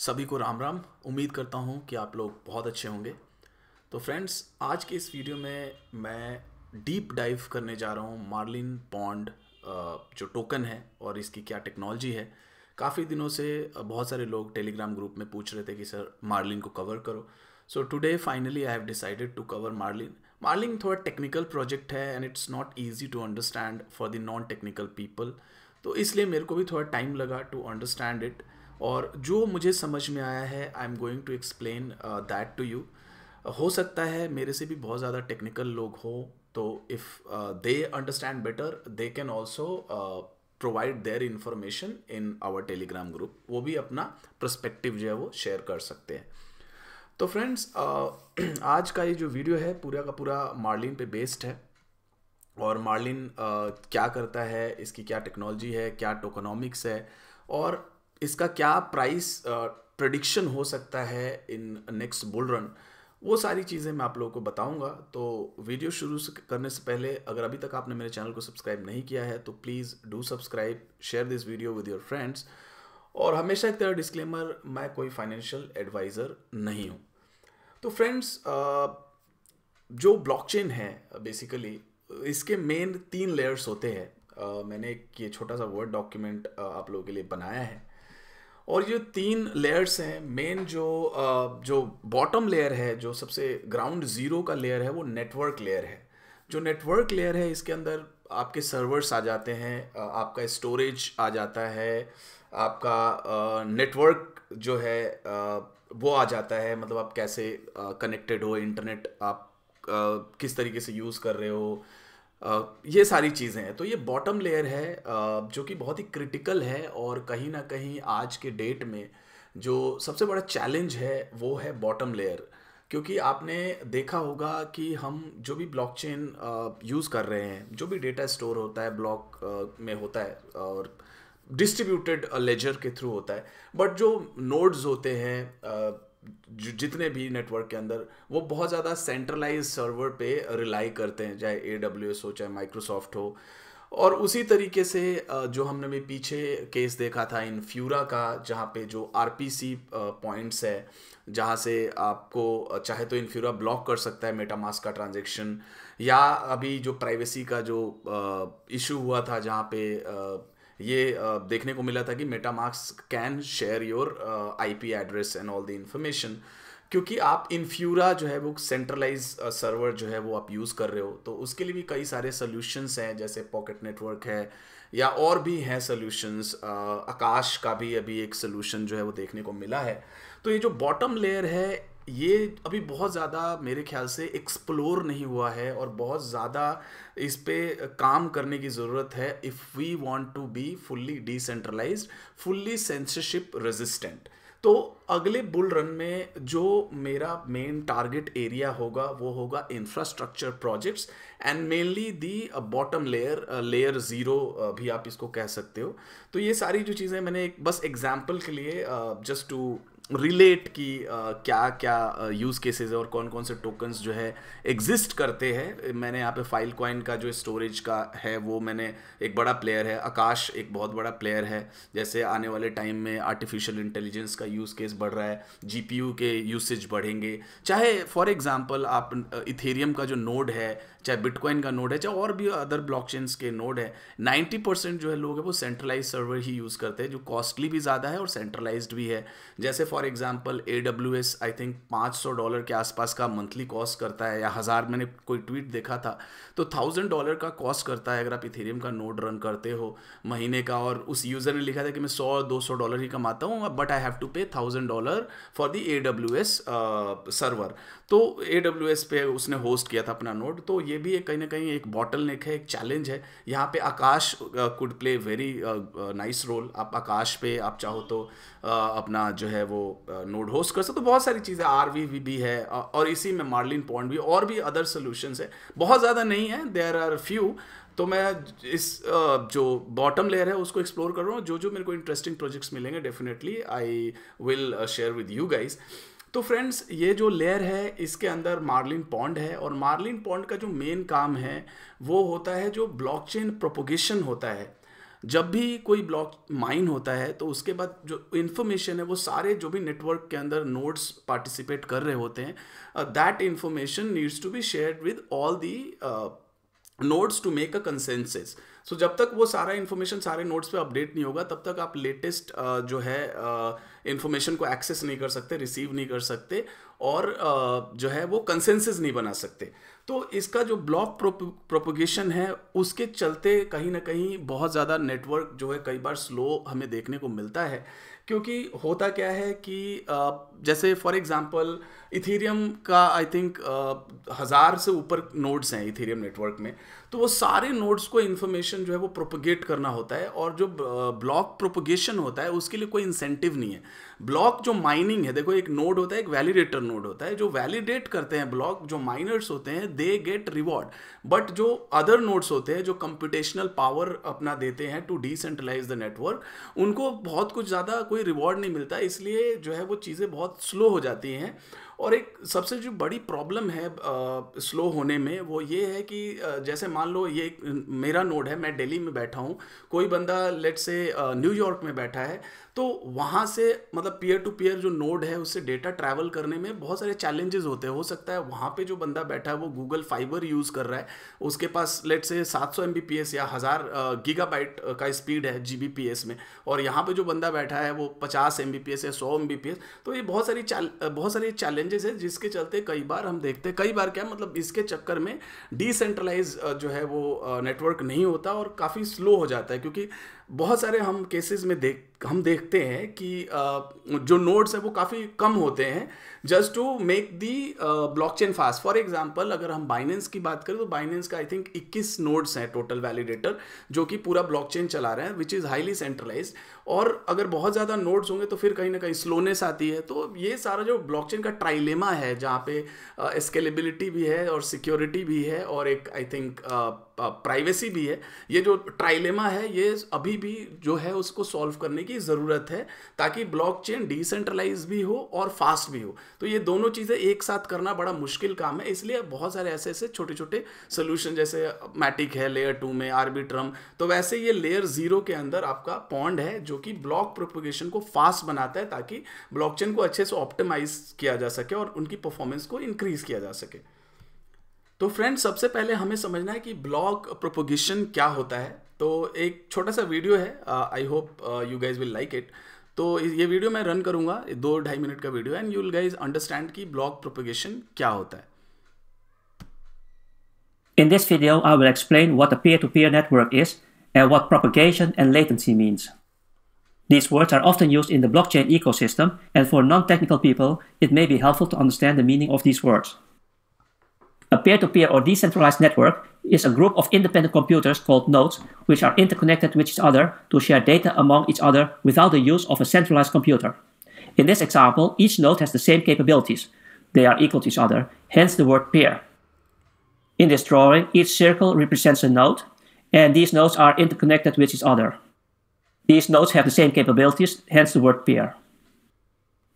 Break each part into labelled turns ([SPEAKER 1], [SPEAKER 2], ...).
[SPEAKER 1] सभी को राम राम उम्मीद करता हूँ कि आप लोग बहुत अच्छे होंगे तो फ्रेंड्स आज के इस वीडियो में मैं डीप डाइव करने जा रहा हूँ मार्लिन पॉन्ड जो टोकन है और इसकी क्या टेक्नोलॉजी है काफ़ी दिनों से बहुत सारे लोग टेलीग्राम ग्रुप में पूछ रहे थे कि सर मार्लिन को कवर करो so today finally I have decided to cover Marlin Marlin थोड़ा टेक्निकल प्रोजेक्ट है and it's not easy to understand for the non technical people तो इसलिए मेरे को भी थोड़ा टाइम लगा टू अंडरस्टैंड इट और जो मुझे समझ में आया है I am going to explain that to you हो सकता है मेरे से भी बहुत ज़्यादा टेक्निकल लोग हो तो if they understand better they can also provide their information in our Telegram group वो भी अपना प्रस्पेक्टिव जो है वो शेयर कर सकते हैं तो फ्रेंड्स uh, आज का ये जो वीडियो है पूरा का पूरा मार्लिन पे बेस्ड है और मार्लिन uh, क्या करता है इसकी क्या टेक्नोलॉजी है क्या टोकोनॉमिक्स है और इसका क्या प्राइस प्रडिक्शन हो सकता है इन नेक्स्ट बुल रन वो सारी चीज़ें मैं आप लोगों को बताऊंगा तो वीडियो शुरू करने से पहले अगर अभी तक आपने मेरे चैनल को सब्सक्राइब नहीं किया है तो please do subscribe share this video with your friends और हमेशा एक तरह डिस्क्लेमर मैं कोई फाइनेंशियल एडवाइज़र नहीं हूँ तो फ्रेंड्स जो ब्लॉकचेन है बेसिकली इसके मेन तीन लेयर्स होते हैं मैंने एक ये छोटा सा वर्ड डॉक्यूमेंट आप लोगों के लिए बनाया है और ये तीन लेयर्स हैं मेन जो जो बॉटम लेयर है जो सबसे ग्राउंड ज़ीरो का लेयर है वो नेटवर्क लेयर है जो नेटवर्क लेयर है इसके अंदर आपके सर्वर्स आ जाते हैं आपका स्टोरेज आ जाता है आपका नेटवर्क जो है वो आ जाता है मतलब आप कैसे कनेक्टेड हो इंटरनेट आप किस तरीके से यूज़ कर रहे हो ये सारी चीज़ें हैं तो ये बॉटम लेयर है जो कि बहुत ही क्रिटिकल है और कहीं ना कहीं आज के डेट में जो सबसे बड़ा चैलेंज है वो है बॉटम लेयर क्योंकि आपने देखा होगा कि हम जो भी ब्लॉकचेन यूज़ कर रहे हैं जो भी डेटा स्टोर होता है ब्लॉक में होता है और डिस्ट्रीब्यूटेड लेजर के थ्रू होता है बट जो नोड्स होते हैं जितने भी नेटवर्क के अंदर वो बहुत ज़्यादा सेंट्रलाइज सर्वर पे रिलाई करते हैं चाहे ए डब्ल्यू एस हो चाहे माइक्रोसॉफ्ट हो और उसी तरीके से जो हमने भी पीछे केस देखा था इन फ्यूरा का जहाँ पे जो आर पी सी पॉइंट्स है जहाँ से आपको चाहे तो फ्यूरा ब्लॉक कर सकता है मेटामास का ट्रांजेक्शन या अभी जो प्राइवेसी का जो इशू हुआ था जहाँ पे ये देखने को मिला था कि MetaMask can share your IP address and all the information क्योंकि आप इनफ्यूरा जो है वो सेंट्रलाइज सर्वर जो है वो आप यूज़ कर रहे हो तो उसके लिए भी कई सारे सोल्यूशंस हैं जैसे पॉकेट नेटवर्क है या और भी हैं सोल्यूशंस आकाश का भी अभी एक सोल्यूशन जो है वो देखने को मिला है तो ये जो बॉटम लेयर है ये अभी बहुत ज़्यादा मेरे ख्याल से एक्सप्लोर नहीं हुआ है और बहुत ज़्यादा इस पर काम करने की ज़रूरत है if we want to be fully decentralise fully censorship resistant तो अगले बुल रन में जो मेरा मेन टारगेट एरिया होगा वो होगा infrastructure projects and mainly the bottom layer layer zero भी आप इसको कह सकते हो तो ये सारी जो चीज़ें मैंने एक बस एग्जाम्पल के लिए जस्ट uh, टू रिलेट कि क्या क्या यूज़ केसेस है और कौन कौन से टोकन्स जो है एग्जिस्ट करते हैं मैंने यहाँ पे फाइल क्वाइन का जो स्टोरेज का है वो मैंने एक बड़ा प्लेयर है आकाश एक बहुत बड़ा प्लेयर है जैसे आने वाले टाइम में आर्टिफिशियल इंटेलिजेंस का यूज़ केस बढ़ रहा है जीपीयू के यूसेज बढ़ेंगे चाहे फॉर एग्ज़ाम्पल आप इथेरियम का जो नोड है चाहे बिटकॉइन का नोड है चाहे और भी अदर ब्लॉकचेन्स के नोड है 90 परसेंट जो है लोग है वो सेंट्रलाइज सर्वर ही यूज़ करते हैं जो कॉस्टली भी ज़्यादा है और सेंट्रलाइज्ड भी है जैसे for example A W S I think पाँच डॉलर के आसपास का मंथली कॉस्ट करता है या हज़ार मैंने कोई ट्वीट देखा था तो थाउजेंड डॉलर का कॉस्ट करता है अगर आप इथेरियम का नोड रन करते हो महीने का और उस यूज़र ने लिखा था कि मैं सौ दो सौ डॉलर ही कमाता हूँ but I have to pay thousand dollar for the A W S server तो ए डब्ल्यू एस पे उसने होस्ट किया था अपना नोड तो ये भी एक कहीं ना कहीं एक बॉटल नेक है एक चैलेंज है यहाँ पे Akash could play very nice role आप आकाश पे आप चाहो तो uh, अपना जो है वो नोड uh, होस्ट कर सकते तो बहुत सारी चीज़ें आर वी वी भी है uh, और इसी में मार्लिन पॉइंट भी और भी अदर सोल्यूशंस है बहुत ज़्यादा नहीं है देर आर फ्यू तो मैं इस uh, जो बॉटम लेयर है उसको एक्सप्लोर कर रहा हूँ जो जो मेरे को इंटरेस्टिंग प्रोजेक्ट्स मिलेंगे definitely I will share with you guys तो फ्रेंड्स ये जो लेयर है इसके अंदर मार्लिन पॉन्ड है और मार्लिन पॉन्ड का जो मेन काम है वो होता है जो ब्लॉकचेन प्रोपोगेशन होता है जब भी कोई ब्लॉक माइन होता है तो उसके बाद जो इन्फॉर्मेशन है वो सारे जो भी नेटवर्क के अंदर नोड्स पार्टिसिपेट कर रहे होते हैं that information needs to be share with all the nodes to make a consensus so so, जब तक वो सारा इन्फॉर्मेशन सारे नोट्स पे अपडेट नहीं होगा तब तक आप लेटेस्ट uh, जो है इन्फॉर्मेशन uh, को एक्सेस नहीं कर सकते रिसीव नहीं कर सकते और uh, जो है वो कंसेंसिस नहीं बना सकते तो इसका जो ब्लॉक प्रोपोगेशन है उसके चलते कहीं ना कहीं बहुत ज़्यादा नेटवर्क जो है कई बार स्लो हमें देखने को मिलता है क्योंकि होता क्या है कि जैसे फॉर एग्जांपल इथेरियम का आई थिंक हज़ार से ऊपर नोड्स हैं इथेरियम नेटवर्क में तो वो सारे नोड्स को इन्फॉर्मेशन जो है वो प्रोपोगेट करना होता है और जो ब्लॉक प्रोपोगेशन होता है उसके लिए कोई इंसेंटिव नहीं है ब्लॉक जो माइनिंग है देखो एक नोड होता है एक वैलिडेटर नोड होता है जो वैलिडेट करते हैं ब्लॉक जो माइनर्स होते हैं दे गेट रिवॉर्ड बट जो अदर नोड्स होते हैं जो कंप्यूटेशनल पावर अपना देते हैं टू डिसेंट्रलाइज द नेटवर्क उनको बहुत कुछ ज़्यादा कोई रिवॉर्ड नहीं मिलता इसलिए जो है वो चीज़ें बहुत स्लो हो जाती हैं और एक सबसे जो बड़ी प्रॉब्लम है आ, स्लो होने में वो ये है कि जैसे मान लो ये मेरा नोड है मैं दिल्ली में बैठा हूँ कोई बंदा लेट से न्यूयॉर्क में बैठा है तो वहाँ से मतलब पीयर टू पीयर जो नोड है उससे डेटा ट्रैवल करने में बहुत सारे चैलेंजेस होते हैं हो सकता है वहाँ पे जो बंदा बैठा है वो गूगल फाइबर यूज़ कर रहा है उसके पास लेट से 700 सौ या हज़ार गीगाबाइट का स्पीड है जी में और यहाँ पे जो बंदा बैठा है वो 50 एम या सौ एम तो ये बहुत सारी बहुत सारे चैलेंजेस है जिसके चलते कई बार हम देखते हैं कई बार क्या मतलब इसके चक्कर में डिसेंट्रलाइज जो है वो नेटवर्क नहीं होता और काफ़ी स्लो हो जाता है क्योंकि बहुत सारे हम केसेस में देख हम देखते हैं कि जो नोट्स हैं वो काफ़ी कम होते हैं just to make the blockchain fast for example अगर हम बाइनेंस की बात करें तो बाइनेंस का आई थिंक इक्कीस नोड्स हैं टोटल वैलिडेटर जो कि पूरा ब्लॉक चेन चला रहे हैं विच इज़ हाईली सेंट्रलाइज और अगर बहुत ज़्यादा नोड्स होंगे तो फिर कहीं ना कहीं स्लोनेस आती है तो ये सारा जो ब्लॉक चेन का ट्राइलेमा है जहाँ पे स्केलेबिलिटी uh, भी है और सिक्योरिटी भी है और एक आई थिंक प्राइवेसी भी है ये जो ट्राइलेमा है ये अभी भी जो है उसको सॉल्व करने की ज़रूरत है ताकि ब्लॉक चेन डिसेंट्रलाइज भी हो और फास्ट भी हो तो ये दोनों चीज़ें एक साथ करना बड़ा मुश्किल काम है इसलिए बहुत सारे ऐसे ऐसे छोटे छोटे सोल्यूशन जैसे मैटिक है लेयर टू में आर्बिट्रम तो वैसे ये लेयर ज़ीरो के अंदर आपका पॉन्ड है जो कि ब्लॉक प्रोपोगेशन को फास्ट बनाता है ताकि ब्लॉकचेन को अच्छे से ऑप्टिमाइज किया जा सके और उनकी परफॉर्मेंस को इंक्रीज़ किया जा सके तो फ्रेंड्स सबसे पहले हमें समझना है कि ब्लॉक प्रोपोगेशन क्या होता है तो एक छोटा सा वीडियो है I hope you guys will like it तो ये वीडियो मैं रन करूंगा दो ढाई मिनट का video and you will guys understand की ब्लॉक प्रोपोगेशन क्या होता है
[SPEAKER 2] In this video, I will explain what a peer to -peer network is and what propagation and latency means. These words are often used in the blockchain ecosystem, and for non-technical people, it may be helpful to understand the meaning of these words. A peer-to-peer or decentralized network is a group of independent computers called nodes which are interconnected with each other to share data among each other without the use of a centralized computer. In this example, each node has the same capabilities. They are equal to each other, hence the word peer. In this drawing, each circle represents a node, and these nodes are interconnected with each other. These nodes have the same capabilities, hence the word peer.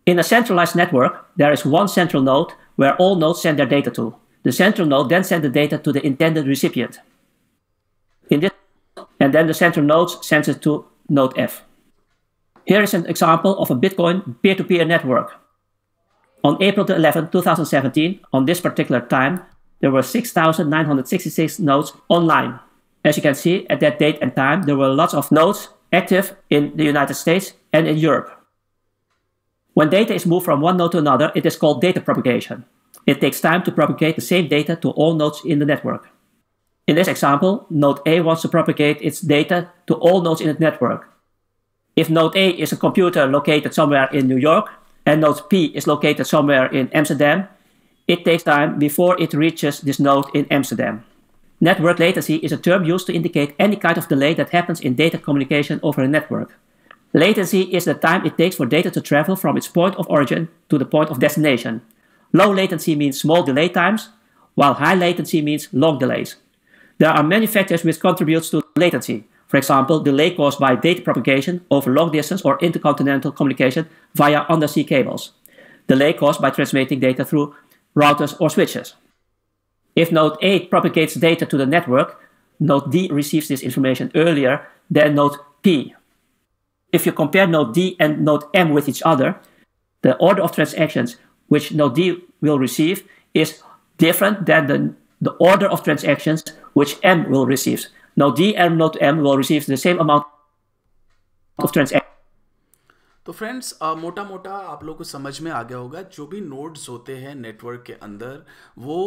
[SPEAKER 2] In a centralized network, there is one central node where all nodes send their data to. The central node then sends the data to the intended recipient. In this, and then the central node sends it to node F. Here is an example of a Bitcoin peer-to-peer -peer network. On April 11, 2017, on this particular time, there were 6,966 nodes online. As you can see, at that date and time, there were lots of nodes active in the United States and in Europe. When data is moved from one node to another, it is called data propagation. It takes time to propagate the same data to all nodes in the network. In this example, node A wants to propagate its data to all nodes in the network. If node A is a computer located somewhere in New York and node P is located somewhere in Amsterdam, it takes time before it reaches this node in Amsterdam. Network latency is a term used to indicate any kind of delay that happens in data communication over a network. Latency is the time it takes for data to travel from its point of origin to the point of destination, Low latency means small delay times, while high latency means long delays. There are many factors which contribute to latency. For example, delay caused by data propagation over long distance or intercontinental communication via undersea cables. Delay caused by transmitting data through routers or switches. If node A propagates data to the network, node D receives this information earlier than node P. If you compare node D and node M with each other, the order of transactions which NoD will receive is different than the, the order of transactions which M will receive. NoD and Node M will receive the same amount of transactions.
[SPEAKER 1] तो friends मोटा मोटा आप लोगों को समझ में आ गया होगा जो भी नोड्स होते हैं नेटवर्क के अंदर वो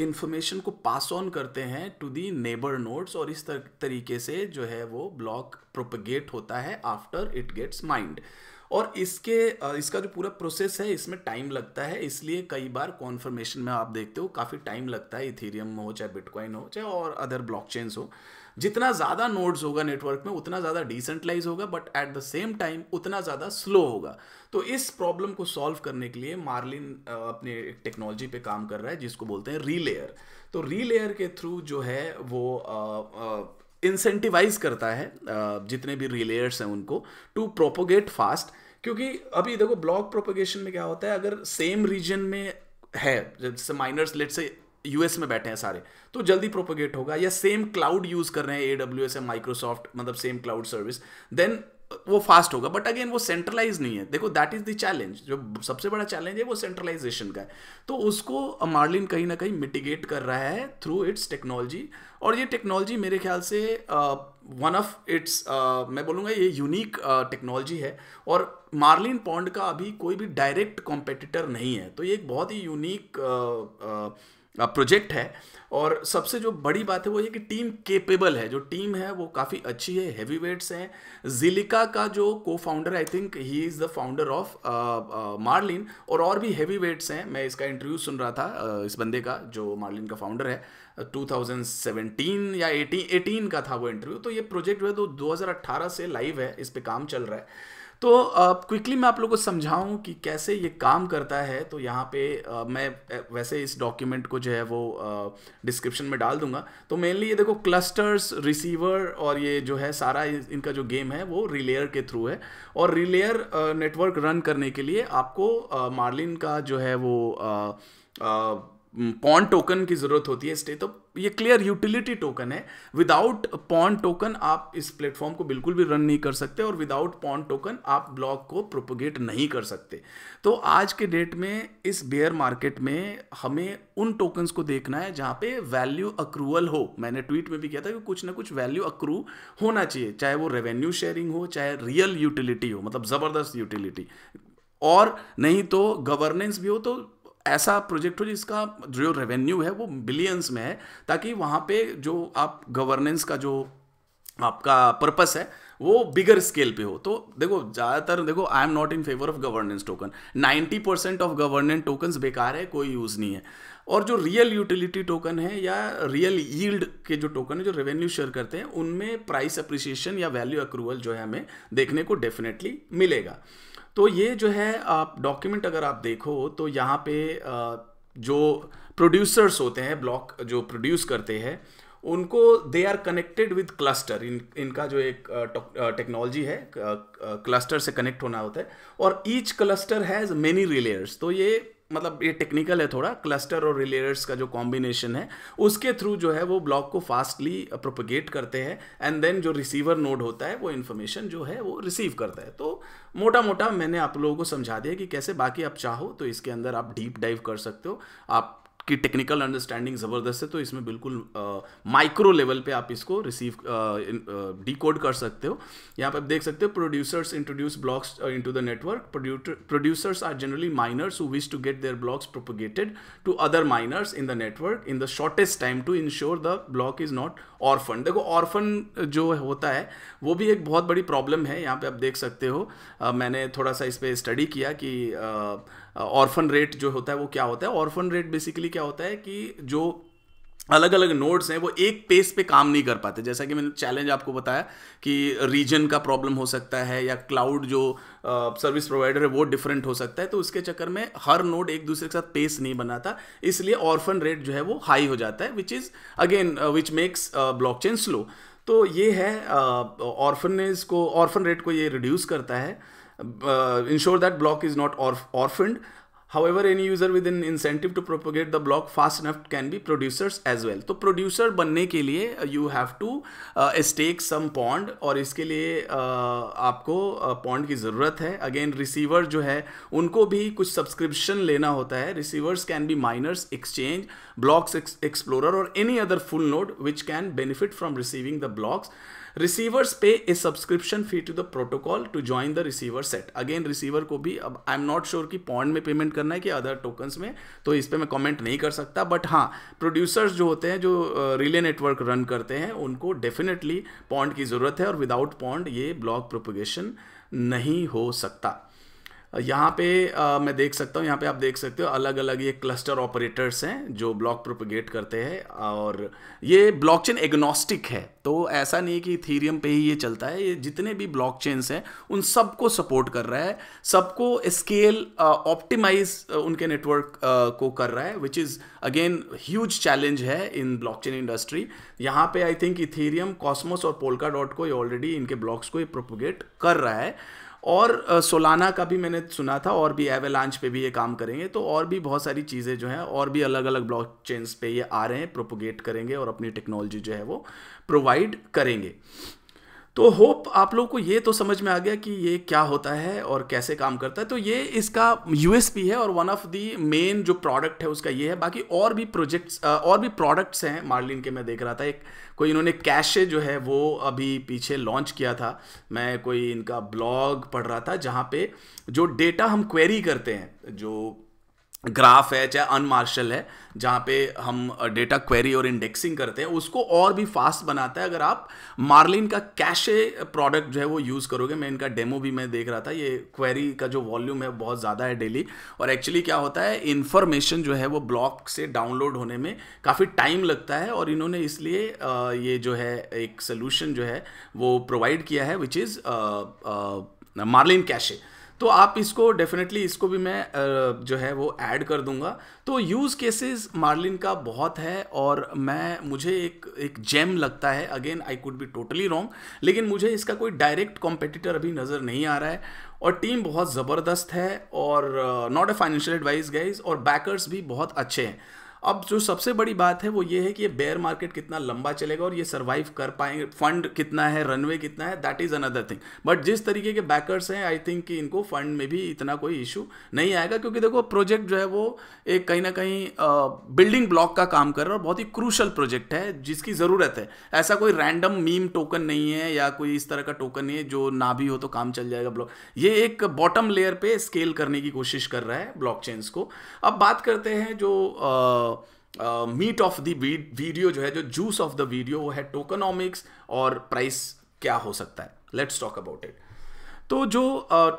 [SPEAKER 1] इन्फॉर्मेशन को पास ऑन करते हैं टू दी नेबर नोड्स और इस तर, तरीके से जो है वो ब्लॉक प्रोपगेट होता है आफ्टर इट गेट्स माइंड और इसके इसका जो पूरा प्रोसेस है इसमें टाइम लगता है इसलिए कई बार कॉन्फर्मेशन में आप देखते हो काफ़ी टाइम लगता है इथेरियम हो चाहे बिटकॉइन हो चाहे और अदर ब्लॉकचेन्स हो जितना ज़्यादा नोड्स होगा नेटवर्क में उतना ज़्यादा डिसेंट्रलाइज होगा but at the same time उतना ज़्यादा स्लो होगा तो इस प्रॉब्लम को सॉल्व करने के लिए मार्लिन अपने टेक्नोलॉजी पे काम कर रहा है जिसको बोलते हैं रीलेयर तो रीलेयर के थ्रू जो है वो आ, आ, इंसेंटिवाइज करता है जितने भी रिलेयर्स हैं उनको टू प्रोपोगेट फास्ट क्योंकि अभी देखो ब्लॉक प्रोपोगेशन में क्या होता है अगर सेम रीजन में है जैसे माइनर्स लेट से यूएस में बैठे हैं सारे तो जल्दी प्रोपोगेट होगा या सेम क्लाउड यूज कर रहे हैं ए डब्ल्यू एस या माइक्रोसॉफ्ट मतलब सेम क्लाउड सर्विस देन वो फास्ट होगा बट अगेन वो सेंट्रलाइज नहीं है देखो दैट इज द चैलेंज जो सबसे बड़ा चैलेंज है वो सेंट्रलाइजेशन का है तो उसको मार्लिन कहीं ना कहीं मिटिगेट कर रहा है थ्रू इट्स टेक्नोलॉजी और ये टेक्नोलॉजी मेरे ख्याल से वन ऑफ इट्स मैं बोलूँगा ये यूनिक टेक्नोलॉजी uh, है और मार्लिन पॉन्ड का अभी कोई भी डायरेक्ट कॉम्पिटिटर नहीं है तो ये एक बहुत ही यूनिक uh, uh, प्रोजेक्ट है और सबसे जो बड़ी बात है वो ये कि टीम केपेबल है जो टीम है वो काफ़ी अच्छी है हैवी वेट्स हैं जिलिका का जो को founder I think he is the founder of Marlin और और भी हैवी वेट्स हैं मैं इसका इंटरव्यू सुन रहा था uh, इस बंदे का जो मार्लिन का फाउंडर है 2017 या 18 18 का था वो इंटरव्यू तो ये प्रोजेक्ट जो है तो 2018 से लाइव है इस पर काम चल रहा है तो क्विकली मैं आप लोगों को समझाऊं कि कैसे ये काम करता है तो यहाँ पे आ, मैं वैसे इस डॉक्यूमेंट को जो है वो डिस्क्रिप्शन में डाल दूंगा तो मेनली ये देखो क्लस्टर्स रिसीवर और ये जो है सारा इनका जो गेम है वो रिलेयर के थ्रू है और रिलेयर नेटवर्क रन करने के लिए आपको मार्लिन का जो है वो आ, आ, पॉन टोकन की ज़रूरत होती है स्टे तो ये क्लियर यूटिलिटी टोकन है विदाउट पॉन टोकन आप इस प्लेटफॉर्म को बिल्कुल भी रन नहीं कर सकते और विदाउट पॉन टोकन आप ब्लॉक को प्रोपोगेट नहीं कर सकते तो आज के डेट में इस बेयर मार्केट में हमें उन टोकन्स को देखना है जहाँ पे वैल्यू अक्रूअल हो मैंने ट्वीट में भी किया था कि कुछ ना कुछ वैल्यू अक्रू होना चाहिए चाहे वो रेवेन्यू शेयरिंग हो चाहे रियल यूटिलिटी हो मतलब ज़बरदस्त यूटिलिटी और नहीं तो गवर्नेंस भी हो तो ऐसा प्रोजेक्ट हो जिसका जो रेवेन्यू है वो बिलियंस में है ताकि वहाँ पे जो आप गवर्नेंस का जो आपका पर्पस है वो बिगर स्केल पे हो तो देखो ज़्यादातर देखो I am not in favour of governance token 90 percent of governance tokens बेकार है कोई यूज़ नहीं है और जो रियल यूटिलिटी टोकन है या रियल यील्ड के जो टोकन है जो रेवेन्यू शेयर करते हैं उनमें प्राइस अप्रिसिएशन या वैल्यू अक्रूवल जो है हमें देखने को डेफिनेटली मिलेगा तो ये जो है आप डॉक्यूमेंट अगर आप देखो तो यहाँ पे जो प्रोड्यूसर्स होते हैं ब्लॉक जो प्रोड्यूस करते हैं उनको they are connected with cluster in इनका जो एक टेक्नोलॉजी है क्लस्टर से कनेक्ट होना होता है और each cluster has many relayers तो ये मतलब ये टेक्निकल है थोड़ा क्लस्टर और रिलेयर्स का जो कॉम्बिनेशन है उसके थ्रू जो है वो ब्लॉक को फास्टली प्रोपोगेट करते हैं एंड देन जो रिसीवर नोड होता है वो इन्फॉर्मेशन जो है वो रिसीव करता है तो मोटा मोटा मैंने आप लोगों को समझा दिया कि कैसे बाकी आप चाहो तो इसके अंदर आप डीप डाइव कर सकते हो आप की टेक्निकल अंडरस्टैंडिंग ज़बरदस्त है तो इसमें बिल्कुल माइक्रो लेवल पे आप इसको रिसीव डी कोड कर सकते हो यहाँ पे आप देख सकते हो producers introduce blocks to the network producers are generally miners who wish to get their blocks propagated to other miners in the network in the shortest time to ensure the block is not orphan देखो orphan जो होता है वो भी एक बहुत बड़ी problem है यहाँ पे आप देख सकते हो uh, मैंने थोड़ा सा इस पर स्टडी किया कि uh, ऑर्फन रेट जो होता है वो क्या होता है ऑर्फन रेट बेसिकली क्या होता है कि जो अलग अलग नोड्स हैं वो एक पेस पे काम नहीं कर पाते जैसा कि मैंने चैलेंज आपको बताया कि रीजन का प्रॉब्लम हो सकता है या क्लाउड जो सर्विस प्रोवाइडर है वो डिफरेंट हो सकता है तो उसके चक्कर में हर नोड एक दूसरे के साथ पेस नहीं बनाता इसलिए ऑर्फन रेट जो है वो हाई हो जाता है which is again which makes blockchain slow तो ये है ऑर्फनेज को ऑर्फन रेट को ये रिड्यूस करता है uh, ensure that block is not orf orphaned. However, any user with an incentive to propagate the block fast enough can be producers as well. तो producer बनने के लिए you have to uh, stake some pond और इसके लिए uh, आपको uh, pond की ज़रूरत है Again, receiver जो है उनको भी कुछ subscription लेना होता है Receivers can be miners, exchange, blocks explorer or any other full node which can benefit from receiving the blocks. Receivers pay a subscription fee to the protocol to join the receiver set again receiver को भी अब I am not sure कि POND में payment करना है कि other tokens में तो इस पर मैं कमेंट नहीं कर सकता बट हाँ प्रोड्यूसर्स जो होते हैं जो रिले नेटवर्क रन करते हैं उनको डेफिनेटली पॉन्ड की ज़रूरत है और विदाउट पॉन्ड ये ब्लॉक प्रोपोगेशन नहीं हो सकता यहाँ पे आ, मैं देख सकता हूँ यहाँ पे आप देख सकते हो अलग अलग ये क्लस्टर ऑपरेटर्स हैं जो ब्लॉक प्रोपोगेट करते हैं और ये ब्लॉकचेन एग्नोस्टिक है तो ऐसा नहीं कि थीरियम पे ही ये चलता है ये जितने भी ब्लॉकचेन्स हैं उन सबको सपोर्ट कर रहा है सबको स्केल ऑप्टिमाइज उनके नेटवर्क को कर रहा है which is again huge challenge है इन ब्लॉकचेन इंडस्ट्री यहाँ पे आई थिंक इथीरियम कॉस्मोस और पोलका डॉट को ये ऑलरेडी इनके ब्लॉक्स को ये प्रोपोगेट कर रहा है और सोलाना का भी मैंने सुना था और भी एवेलांच पे भी ये काम करेंगे तो और भी बहुत सारी चीज़ें जो हैं और भी अलग अलग ब्लॉक चेन्स पे ये आ रहे हैं प्रोपोगेट करेंगे और अपनी टेक्नोलॉजी जो है वो प्रोवाइड करेंगे तो होप आप लोगों को ये तो समझ में आ गया कि ये क्या होता है और कैसे काम करता है तो ये इसका यूएसपी है और वन ऑफ दी मेन जो प्रोडक्ट है उसका ये है बाकी और भी प्रोजेक्ट्स और भी प्रोडक्ट्स हैं मार्लिन के मैं देख रहा था एक कोई इन्होंने कैशे जो है वो अभी पीछे लॉन्च किया था मैं कोई इनका ब्लॉग पढ़ रहा था जहाँ पे जो डेटा हम क्वेरी करते हैं जो ग्राफ है चाहे अनमार्शल है जहाँ पे हम डेटा क्वेरी और इंडेक्सिंग करते हैं उसको और भी फास्ट बनाता है अगर आप मार्लिन का कैशे प्रोडक्ट जो है वो यूज़ करोगे मैं इनका डेमो भी मैं देख रहा था ये क्वेरी का जो वॉल्यूम है बहुत ज़्यादा है डेली और एक्चुअली क्या होता है इन्फॉर्मेशन जो है वो ब्लॉक से डाउनलोड होने में काफ़ी टाइम लगता है और इन्होंने इसलिए ये जो है एक सोल्यूशन जो है वो प्रोवाइड किया है विच इज़ मार्लिन कैशे तो आप इसको डेफिनेटली इसको भी मैं जो है वो ऐड कर दूंगा तो यूज़ केसेस मार्लिन का बहुत है और मैं मुझे एक एक जेम लगता है again I could be totally wrong लेकिन मुझे इसका कोई डायरेक्ट कॉम्पिटिटर अभी नज़र नहीं आ रहा है और टीम बहुत ज़बरदस्त है और not a financial advice guys और बैकर्स भी बहुत अच्छे हैं अब जो सबसे बड़ी बात है वो ये है कि ये बेयर मार्केट कितना लंबा चलेगा और ये सर्वाइव कर पाएंगे फंड कितना है रनवे कितना है that is another thing but जिस तरीके के बैकर्स हैं आई थिंक कि इनको फंड में भी इतना कोई इशू नहीं आएगा क्योंकि देखो प्रोजेक्ट जो है वो एक कहीं ना कहीं बिल्डिंग ब्लॉक का काम कर रहा है और बहुत ही क्रूशल प्रोजेक्ट है जिसकी ज़रूरत है ऐसा कोई रैंडम मीम टोकन नहीं है या कोई इस तरह का टोकन नहीं है जो ना भी हो तो काम चल जाएगा ब्लॉक ये एक बॉटम लेयर पर स्केल करने की कोशिश कर रहा है ब्लॉक को अब बात करते हैं जो आ, मीट ऑफ द वीडियो जो है जो जूस ऑफ द वीडियो वो है टोकनॉमिक्स और प्राइस क्या हो सकता है लेट्स टॉक अबाउट इट तो जो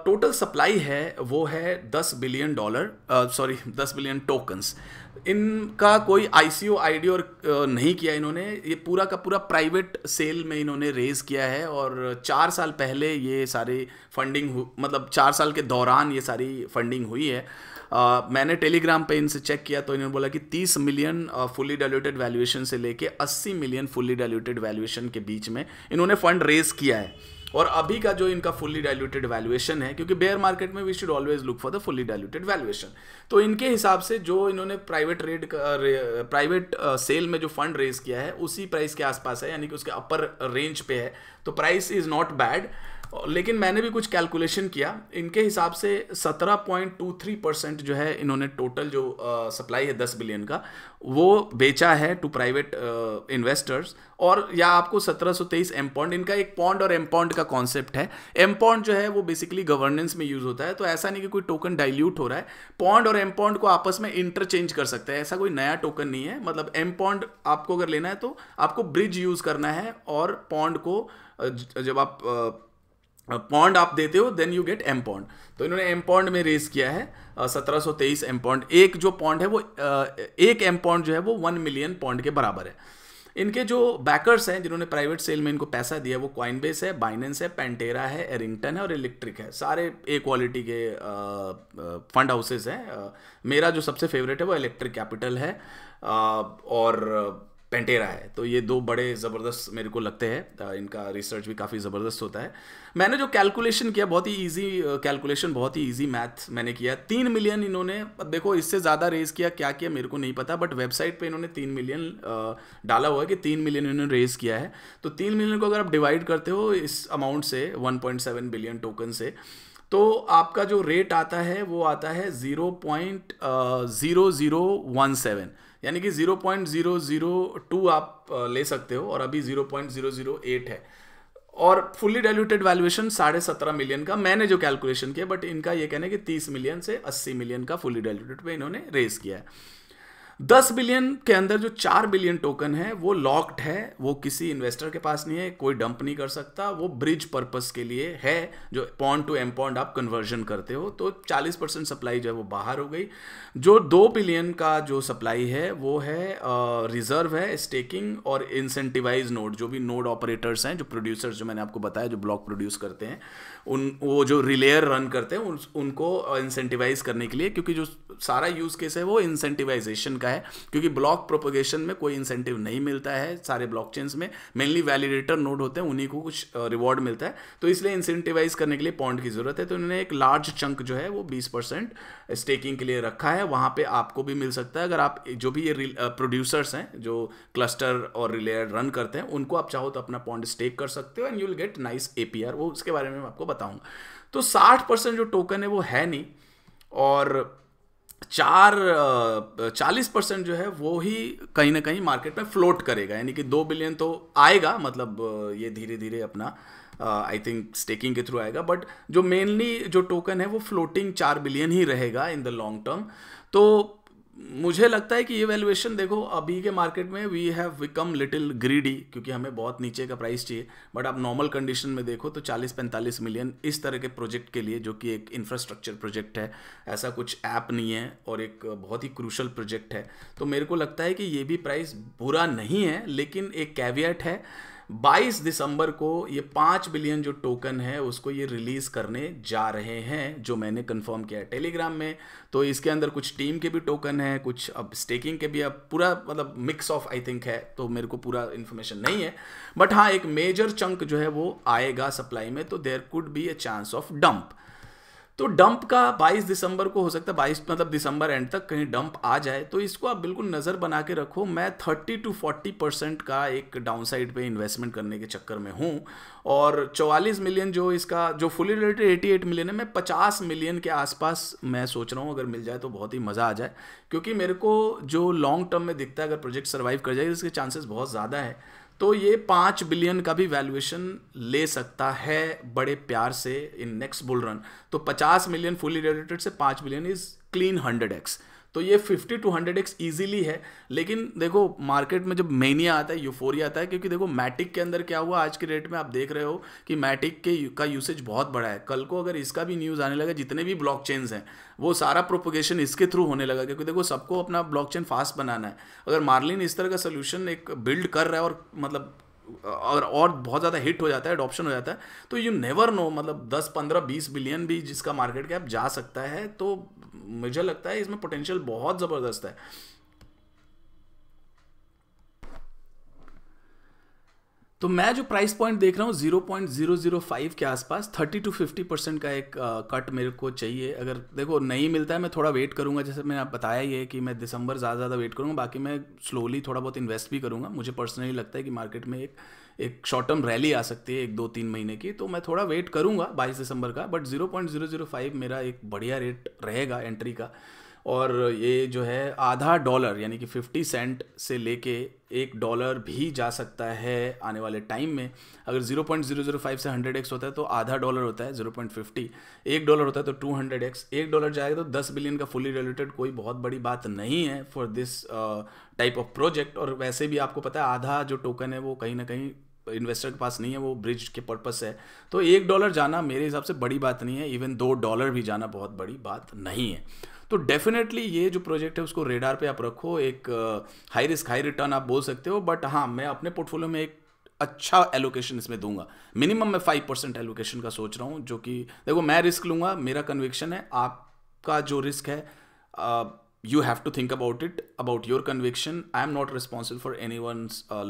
[SPEAKER 1] टोटल सप्लाई है वो है 10 billion dollar sorry 10 billion tokens इनका कोई आई सी आई डी और नहीं किया इन्होंने ये पूरा का पूरा प्राइवेट सेल में इन्होंने रेज किया है और चार साल पहले ये सारी फंडिंग मतलब चार साल के दौरान ये सारी फंडिंग हुई है Uh, मैंने टेलीग्राम पे इनसे चेक किया तो इन्होंने बोला कि 30 मिलियन फुली डायल्यूटेड वैल्यूएशन से लेके 80 मिलियन फुली डायल्यूटेड वैल्यूएशन के बीच में इन्होंने फंड रेज किया है और अभी का जो इनका फुल्ली डायल्यूटेड वैल्यूएशन है क्योंकि बेयर मार्केट में we should always look for the fully diluted valuation तो इनके हिसाब से जो इन्होंने प्राइवेट रेट प्राइवेट सेल में जो फंड रेज किया है उसी प्राइस के आसपास है यानी कि उसके अपर रेंज पे है तो प्राइस इज नॉट बैड लेकिन मैंने भी कुछ कैलकुलेशन किया इनके हिसाब से 17.23 परसेंट जो है इन्होंने टोटल जो सप्लाई है 10 बिलियन का वो बेचा है टू प्राइवेट इन्वेस्टर्स और या आपको 1723 एम पॉन्ड इनका एक पॉन्ड और एम पॉन्ड का कॉन्सेप्ट है एम पॉन्ड जो है वो बेसिकली गवर्नेंस में यूज़ होता है तो ऐसा नहीं कि कोई टोकन डाइल्यूट हो रहा है पॉन्ड और एम पॉन्ड को आपस में इंटरचेंज कर सकते हैं ऐसा कोई नया टोकन नहीं है मतलब एम पॉन्ड आपको अगर लेना है तो आपको ब्रिज यूज़ करना है और पॉन्ड को जब आप पॉन्ड आप देते हो then you get M POND तो इन्होंने एम पॉन्ड में रेस किया है सत्रह सौ तेईस एम पॉन्ड एक जो पॉन्ड है वो एक एम पॉन्ड जो है वो वन मिलियन पॉन्ड के बराबर है इनके जो बैकर्स हैं जिन्होंने प्राइवेट सेल में इनको पैसा दिया वो क्वाइनबेस है बाइनेंस है पेंटेरा है एरिंगटन है और इलेक्ट्रिक है सारे ए क्वालिटी के फंड हाउसेज हैं मेरा जो सबसे फेवरेट है वो इलेक्ट्रिक कैपिटल है आ, और पेंटेरा है तो ये दो बड़े ज़बरदस्त मेरे को लगते हैं इनका रिसर्च भी काफ़ी ज़बरदस्त होता है मैंने जो कैलकुलेशन किया बहुत ही इजी कैलकुलेशन बहुत ही इजी मैथ मैंने किया तीन मिलियन इन्होंने देखो इससे ज़्यादा रेज किया क्या किया मेरे को नहीं पता बट वेबसाइट पे इन्होंने तीन मिलियन डाला हुआ है कि तीन मिलियन इन्होंने रेज किया है तो तीन मिलियन को अगर आप डिवाइड करते हो इस अमाउंट से वन बिलियन टोकन से तो आपका जो रेट आता है वो आता है zero point zero zero one seven यानी कि 0.002 आप ले सकते हो और अभी 0.008 है और फुली डाइल्यूटेड वैल्यूएशन साढ़े सत्रह मिलियन का मैंने जो कैलकुलेशन किया बट इनका ये कहना है कि तीस मिलियन से अस्सी मिलियन का फुली डाइल्यूटेड पे इन्होंने रेस किया है दस बिलियन के अंदर जो चार बिलियन टोकन है वो लॉक्ड है वो किसी इन्वेस्टर के पास नहीं है कोई डंप नहीं कर सकता वो ब्रिज पर्पस के लिए है जो पॉन्ड टू एम पॉन्ड आप कन्वर्जन करते हो तो चालीस परसेंट सप्लाई जो है वो बाहर हो गई जो दो बिलियन का जो सप्लाई है वो है रिजर्व है स्टेकिंग और इंसेंटिवाइज नोड जो भी नोड ऑपरेटर्स हैं जो प्रोड्यूसर्स जो मैंने आपको बताया जो ब्लॉक प्रोड्यूस करते हैं उन वो जो रिलेयर रन करते हैं उन, उनको इंसेंटिवाइज करने के लिए क्योंकि जो सारा यूज़ केस है वो इंसेंटिवाइजेशन का है क्योंकि ब्लॉक प्रोपोगेशन में कोई इंसेंटिव नहीं मिलता है सारे ब्लॉक में मेनली वैलिडेटर नोड होते हैं उन्हीं को कुछ रिवॉर्ड मिलता है तो इसलिए इंसेंटिवाइज करने के लिए पॉइंट की ज़रूरत है तो उन्होंने एक लार्ज चंक जो है वो बीस स्टेकिंग के लिए रखा है वहाँ पर आपको भी मिल सकता है अगर आप जो भी ये प्रोड्यूसर्स हैं जो क्लस्टर और रिलेयर रन करते हैं उनको आप चाहो तो अपना पॉइंट स्टेक कर सकते हो and you will get nice APR वो उसके बारे में आपको बताऊंगा तो 60 परसेंट जो टोकन है वो है नहीं और चार चालीस परसेंट जो है वो ही कहीं ना कहीं मार्केट में फ्लोट करेगा यानी कि दो बिलियन तो आएगा मतलब ये धीरे धीरे अपना आई थिंक स्टेकिंग के थ्रू आएगा बट जो मेनली जो टोकन है वो फ्लोटिंग चार बिलियन ही रहेगा इन द लॉन्ग टर्म तो मुझे लगता है कि ये वैल्यूएशन देखो अभी के मार्केट में we have become little greedy क्योंकि हमें बहुत नीचे का प्राइस चाहिए बट आप नॉर्मल कंडीशन में देखो तो 40-45 मिलियन इस तरह के प्रोजेक्ट के लिए जो कि एक इंफ्रास्ट्रक्चर प्रोजेक्ट है ऐसा कुछ ऐप नहीं है और एक बहुत ही क्रूशल प्रोजेक्ट है तो मेरे को लगता है कि ये भी प्राइस बुरा नहीं है लेकिन एक कैवियट है 22 दिसंबर को ये पांच बिलियन जो टोकन है उसको ये रिलीज़ करने जा रहे हैं जो मैंने कंफर्म किया है टेलीग्राम में तो इसके अंदर कुछ टीम के भी टोकन है कुछ अब स्टेकिंग के भी अब पूरा मतलब मिक्स ऑफ आई थिंक है तो मेरे को पूरा इन्फॉर्मेशन नहीं है बट हाँ एक मेजर चंक जो है वो आएगा सप्लाई में तो there could be a chance of dump तो डंप का 22 दिसंबर को हो सकता है बाईस मतलब दिसंबर एंड तक कहीं डंप आ जाए तो इसको आप बिल्कुल नज़र बना के रखो मैं 30 टू 40 परसेंट का एक डाउनसाइड पे इन्वेस्टमेंट करने के चक्कर में हूँ और 44 मिलियन जो इसका जो फुली रिलेटेड 88 मिलियन है मैं 50 मिलियन के आसपास मैं सोच रहा हूँ अगर मिल जाए तो बहुत ही मज़ा आ जाए क्योंकि मेरे को जो लॉन्ग टर्म में दिखता है अगर प्रोजेक्ट सर्वाइव कर जाए इसके चांसेस बहुत ज़्यादा है तो ये पांच बिलियन का भी वैल्यूएशन ले सकता है बड़े प्यार से इन नेक्स्ट बुल रन तो पचास मिलियन फुली रेटेड से पांच billion is clean hundred X तो ये fifty to hundred X easily है लेकिन देखो मार्केट में जब मैनिया आता है यूफोरिया आता है क्योंकि देखो मैटिक के अंदर क्या हुआ आज के रेट में आप देख रहे हो कि मैटिक के का यूसेज बहुत बड़ा है कल को अगर इसका भी न्यूज़ आने लगा जितने भी ब्लॉक चेन्स हैं वो सारा प्रोपोगेशन इसके थ्रू होने लगा क्योंकि देखो सबको अपना ब्लॉक चेन फास्ट बनाना है अगर मार्लिन इस तरह का सोल्यूशन एक बिल्ड कर रहा है और मतलब और और बहुत ज़्यादा हिट हो जाता है अडॉप्शन हो जाता है तो यू नेवर नो मतलब 10 15 20 बिलियन भी जिसका मार्केट कैप जा सकता है तो मुझे लगता है इसमें पोटेंशियल बहुत ज़बरदस्त है तो मैं जो प्राइस पॉइंट देख रहा हूँ zero point zero zero five के आसपास थर्टी टू फिफ्टी परसेंट का एक कट मेरे को चाहिए अगर देखो नहीं मिलता है मैं थोड़ा वेट करूँगा जैसे मैंने आप बताया ही है कि मैं दिसंबर ज़्यादा ज़्यादा वेट करूँगा बाकी मैं स्लोली थोड़ा बहुत इन्वेस्ट भी करूँगा मुझे पर्सनली लगता है कि मार्केट में एक एक शॉर्ट टर्म रैली आ सकती है एक दो तीन महीने की तो मैं थोड़ा वेट करूंगा बाईस दिसंबर का but zero point zero zero five मेरा एक बढ़िया रेट रहेगा एंट्री का और ये जो है आधा डॉलर यानी कि 50 सेंट से लेके एक डॉलर भी जा सकता है आने वाले टाइम में अगर 0.005 से 100x होता है तो आधा डॉलर होता है 0.50 एक डॉलर होता है तो 200x एक डॉलर जाएगा तो 10 बिलियन का फुली रिलेटेड कोई बहुत बड़ी बात नहीं है for this type of project और वैसे भी आपको पता है आधा जो टोकन है वो कहीं ना कहीं इन्वेस्टर के पास नहीं है वो ब्रिज के पर्पस है तो एक डॉलर जाना मेरे हिसाब से बड़ी बात नहीं है इवन दो डॉलर भी जाना बहुत बड़ी बात नहीं है तो डेफिनेटली ये जो प्रोजेक्ट है उसको रेडार पे आप रखो एक हाई रिस्क हाई रिटर्न आप बोल सकते हो बट हाँ मैं अपने पोर्टफोलियो में एक अच्छा एलोकेशन इसमें दूंगा मिनिमम मैं फाइव परसेंट एलोकेशन का सोच रहा हूँ जो कि देखो मैं रिस्क लूंगा मेरा कन्विक्शन है आपका जो रिस्क है आ, uh, you have to think about it about your conviction I am not responsible for any one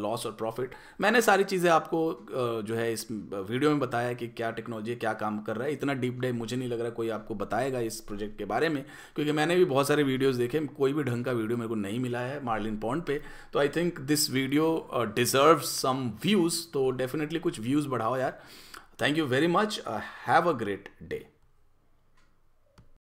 [SPEAKER 1] loss और प्रॉफिट मैंने सारी चीज़ें आपको uh, जो है इस वीडियो uh, में बताया कि क्या टेक्नोलॉजी क्या काम कर रहा है इतना डीप डाइव मुझे नहीं लग रहा कोई आपको बताएगा इस प्रोजेक्ट के बारे में क्योंकि मैंने भी बहुत सारे वीडियोज़ देखे कोई भी ढंग का वीडियो मेरे को नहीं मिला है मार्लिन पॉन्ड पे तो I think this video deserve some views तो डेफिनेटली कुछ व्यूज़ बढ़ाओ यार thank you very much have a great day